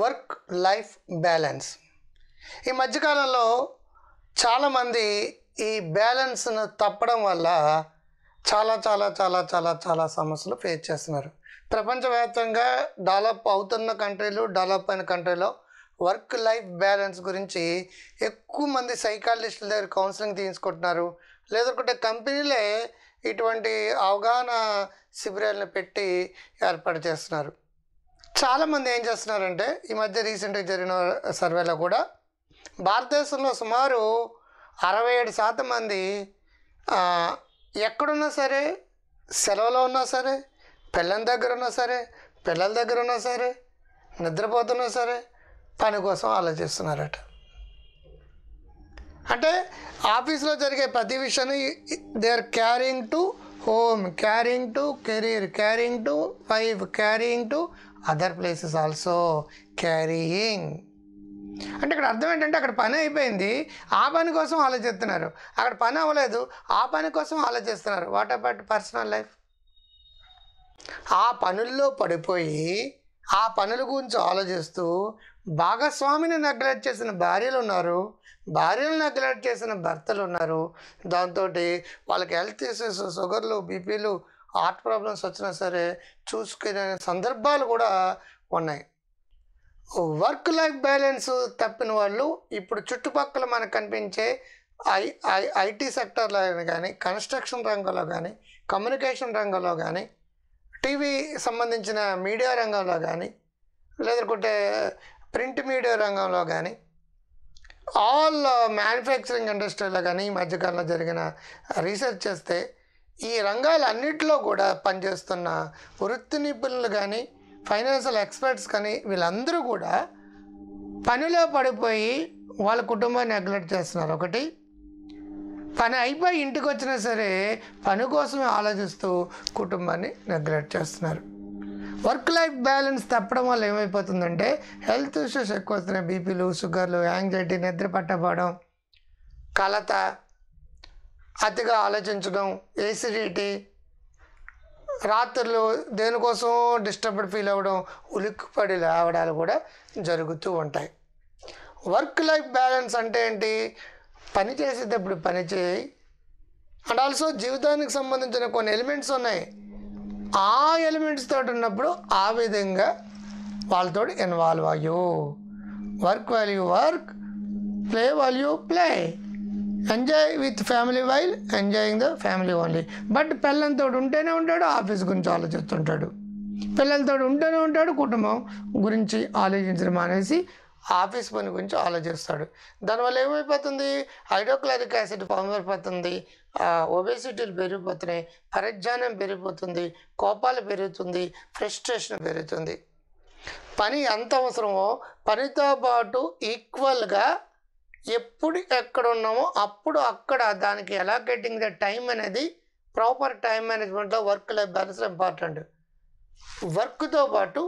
work life balance ఈ మధ్యకాలంలో చాలామంది ఈ బ్యాలెన్స్ను తప్పడం వల్ల చాలా చాలా చాలా చాలా చాలా సమస్యలు ఫేస్ చేస్తున్నారు ప్రపంచవ్యాప్తంగా డెవలప్ అవుతున్న కంట్రీలు డెవలప్ అయిన కంట్రీలో వర్క్ లైఫ్ బ్యాలెన్స్ గురించి ఎక్కువ మంది సైకాలజిస్టుల దగ్గర కౌన్సిలింగ్ తీసుకుంటున్నారు లేదంటే కంపెనీలే ఇటువంటి అవగాహన శిబిరాలను పెట్టి ఏర్పాటు చేస్తున్నారు చాలామంది ఏం చేస్తున్నారంటే ఈ మధ్య రీసెంట్గా జరిగిన సర్వేలో కూడా భారతదేశంలో సుమారు అరవై ఏడు శాతం మంది ఎక్కడున్నా సరే సెలవులో ఉన్నా సరే పిల్లల దగ్గర ఉన్నా సరే పిల్లల దగ్గర ఉన్నా సరే నిద్రపోతున్నా సరే పని కోసం ఆలోచిస్తున్నారట అంటే ఆఫీస్లో జరిగే ప్రతి విషయాన్ని they are carrying to home carrying to career carrying to wife carrying to other places also carrying అంటే ఇక్కడ అర్థం ఏంటంటే అక్కడ పని అయిపోయింది ఆ పని కోసం ఆలోచిస్తున్నారు అక్కడ పని అవ్వలేదు ఆ పని కోసం ఆలోచిస్తున్నారు వాట్ అబౌట్ పర్సనల్ లైఫ్ ఆ పనుల్లో పడిపోయి ఆ పనుల గురించి ఆలోచిస్తూ భాగస్వామిని నెగ్లెక్ట్ చేసిన భార్యలు ఉన్నారు భార్యలు నెగ్లెక్ట్ చేసిన భర్తలు ఉన్నారు దాంతో వాళ్ళకి హెల్త్ ఇష్యూస్ షుగర్లు బీపీలు హార్ట్ ప్రాబ్లమ్స్ వచ్చినా సరే చూసుకునే సందర్భాలు కూడా ఉన్నాయి వర్క్ లైఫ్ బ్యాలెన్స్ తప్పిన వాళ్ళు ఇప్పుడు చుట్టుపక్కల మనకు కనిపించే ఐ ఐ ఐటీ సెక్టర్లో కానీ కన్స్ట్రక్షన్ రంగంలో కానీ కమ్యూనికేషన్ రంగంలో కానీ టీవీ సంబంధించిన మీడియా రంగంలో కానీ లేదంటే ప్రింట్ మీడియా రంగంలో కానీ ఆల్ మ్యానుఫ్యాక్చరింగ్ ఇండస్ట్రీలో కానీ ఈ మధ్యకాలంలో జరిగిన రీసెర్చ్ చేస్తే ఈ రంగాలన్నింటిలో కూడా పనిచేస్తున్న వృత్తి నిపుణులు కానీ ఫైనాన్షియల్ ఎక్స్పర్ట్స్ కానీ వీళ్ళందరూ కూడా పనిలో పడిపోయి వాళ్ళ కుటుంబాన్ని నెగ్లెక్ట్ చేస్తున్నారు ఒకటి పని అయిపోయి ఇంటికి వచ్చినా సరే పని కోసమే ఆలోచిస్తూ కుటుంబాన్ని నెగ్లెక్ట్ చేస్తున్నారు వర్క్ లైఫ్ బ్యాలెన్స్ తప్పడం వల్ల ఏమైపోతుందంటే హెల్త్ ఇష్యూస్ ఎక్కువ వస్తున్నాయి బీపీలు షుగర్లు యాంగ్జైటీ నిద్ర పట్టపోవడం కలత అతిగా ఆలోచించడం ఏసిడిటీ రాత్రులు దేనికోసం డిస్టర్బ్డ్ ఫీల్ అవ్వడం ఉలిక్కిపడి లేవడాలు కూడా జరుగుతూ ఉంటాయి వర్క్ లైఫ్ బ్యాలెన్స్ అంటే ఏంటి పని చేసేటప్పుడు పని చేయి అండ్ ఆల్సో జీవితానికి సంబంధించిన కొన్ని ఎలిమెంట్స్ ఉన్నాయి ఆ ఎలిమెంట్స్ తోటి ఉన్నప్పుడు ఆ విధంగా వాళ్ళతో ఇన్వాల్వ్ అయ్యో work value work play value play enjoy with family while enjoying the family only but పిల్లలతో ఉంటేనే ఉంటాడు ఆఫీస్ గురించి ఆలోచిస్తుంటాడు పిల్లలతో ఉంటూనే ఉంటాడు కుటుంబం గురించి ఆలోచించడం మానేసి ఆఫీస్ పని గురించి ఆలోచిస్తాడు దానివల్ల ఏమైపోతుంది హైడ్రోక్లారిక్ యాసిడ్ ఫామ్ అయిపోతుంది ఒబేసిటీలు పెరిగిపోతున్నాయి పరిజ్ఞానం పెరిగిపోతుంది కోపాలు పెరుగుతుంది ఫ్రస్ట్రేషన్ పెరుగుతుంది పని ఎంత అవసరమో పనితో పాటు ఈక్వల్గా ఎప్పుడు ఎక్కడ ఉన్నామో అప్పుడు అక్కడ దానికి గెట్టింగ్ ద టైం అనేది ప్రాపర్ టైం మేనేజ్మెంట్లో వర్క్ లైఫ్ బ్యాలెన్స్ ఇంపార్టెంట్ వర్క్తో పాటు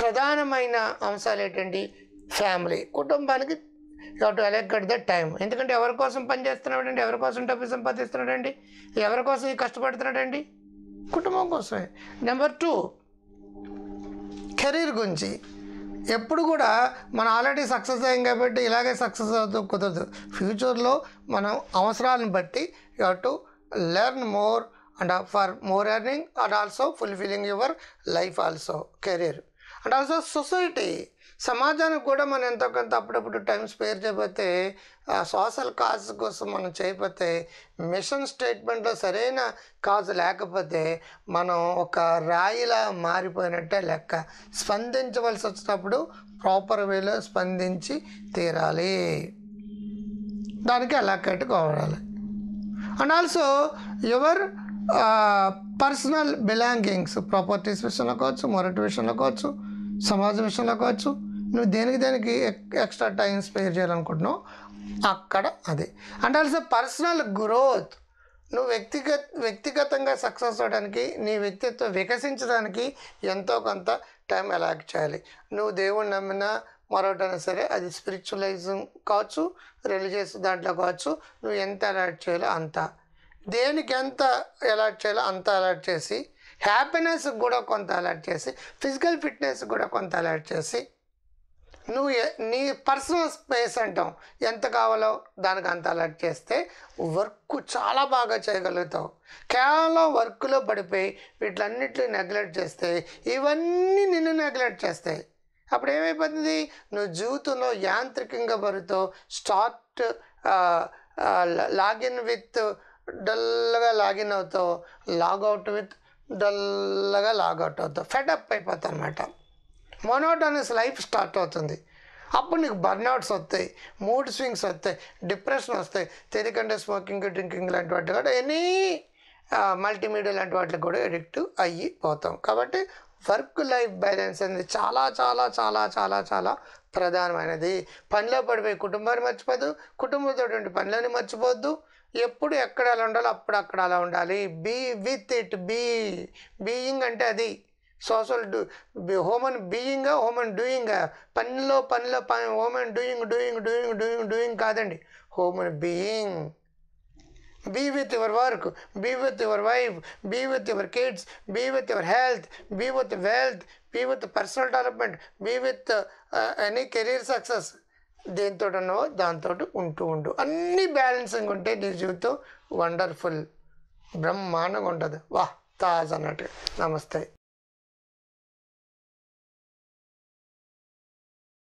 ప్రధానమైన అంశాలు ఏంటండి ఫ్యామిలీ కుటుంబానికి యూ టు ద టైం ఎందుకంటే ఎవరి కోసం పనిచేస్తున్నాడండి ఎవరి కోసం డబ్బు సంపాదిస్తున్నాడండి ఎవరి కోసం కష్టపడుతున్నాడండి కుటుంబం కోసమే నెంబర్ టూ కెరీర్ గురించి ఎప్పుడు కూడా మనం ఆల్రెడీ సక్సెస్ అయ్యాం కాబట్టి ఇలాగే సక్సెస్ అవుతూ కుదరదు ఫ్యూచర్లో మనం అవసరాలను బట్టి you to learn more and for more earning and also fulfilling your life also career and also society సమాజానికి కూడా మనం ఎంతో కొంత అప్పుడప్పుడు టైం స్పేర్ చేయకపోతే సోషల్ కాజ్ కోసం మనం చేయకపోతే మిషన్ స్టేట్మెంట్లో సరైన కాజ్ లేకపోతే మనం ఒక రాయిలా మారిపోయినట్టే లెక్క స్పందించవలసి వచ్చినప్పుడు ప్రాపర్ వేలో స్పందించి తీరాలి దానికి అలా కట్టుకోవాలి and also your personal belongings properties విషయంలో కావచ్చు మొరటి విషయంలో కావచ్చు సమాజ విషయంలో కావచ్చు నువ్వు దేనికి దేనికి ఎక్స్ట్రా టైం స్పేర్ చేయాలనుకుంటున్నావు అక్కడ అదే అండ్ అసలు పర్సనల్ గ్రోత్ నువ్వు వ్యక్తిగత వ్యక్తిగతంగా సక్సెస్ అవ్వడానికి నీ వ్యక్తిత్వం వికసించడానికి ఎంతో కొంత టైం అలాట్ చేయాలి నువ్వు దేవుణ్ణి నమ్మినా మరొకటైనా సరే అది స్పిరిచువలైజం కావచ్చు రిలీజియస్ దాంట్లో కావచ్చు నువ్వు ఎంత అలాట్ చేయాలో అంత దేనికి ఎంత అలాట్ చేయాలో అంత అలాట్ చేసి హ్యాపీనెస్ కూడా కొంత అలాట్ చేసి ఫిజికల్ ఫిట్నెస్కి కూడా కొంత అలాట్ చేసి నువ్వు నీ పర్సనల్ స్పేస్ అంటాం ఎంత కావాలో దానికి అంత అలర్ట్ చేస్తే వర్క్ చాలా బాగా చేయగలుగుతావు కేవలం వర్క్లో పడిపోయి వీటిలన్నిటిని నెగ్లెక్ట్ చేస్తే ఇవన్నీ నిన్ను నెగ్లెక్ట్ చేస్తాయి అప్పుడు ఏమైపోతుంది నువ్వు జీవితంలో యాంత్రికంగా బరుతో స్టార్ట్ లాగిన్ విత్ డల్గా లాగిన్ అవుతావు లాగౌట్ విత్ డల్గా లాగౌట్ అవుతావు ఫెడప్ అయిపోతా అనమాట మోనోటోనస్ లైఫ్ స్టార్ట్ అవుతుంది అప్పుడు నీకు బర్న్అట్స్ వస్తాయి మూడ్ స్వింగ్స్ వస్తాయి డిప్రెషన్ వస్తాయి తెలియకుండా స్మోకింగ్ డ్రింకింగ్ లాంటి వాటి కూడా ఎనీ మల్టీమీడియా లాంటి వాటికి కూడా ఎడిక్ట్ అయ్యి పోతాం కాబట్టి వర్క్ లైఫ్ బ్యాలెన్స్ అనేది చాలా చాలా చాలా చాలా చాలా ప్రధానమైనది పనిలో పడిపోయి కుటుంబాన్ని మర్చిపోదు కుటుంబంతో పనిలోని మర్చిపోద్దు ఎప్పుడు ఎక్కడ ఎలా ఉండాలో అప్పుడు అక్కడ అలా ఉండాలి be with it be being అంటే అది సో అసలు హోమన్ బీయింగా హోమన్ డూయింగ్ పనిలో పనిలో పని human doing doing doing doing doing కాదండి human being be with your work be with your wife be with your kids be with your health be with wealth be with personal development be with any career success దేంతో ఉన్నావో దాంతో ఉంటూ ఉండు అన్నీ balancing ఉంటే నీ జీవితం wonderful బ్రహ్మాండంగా ఉంటుంది వాహ్ తాజ్ అన్నట్టు నమస్తే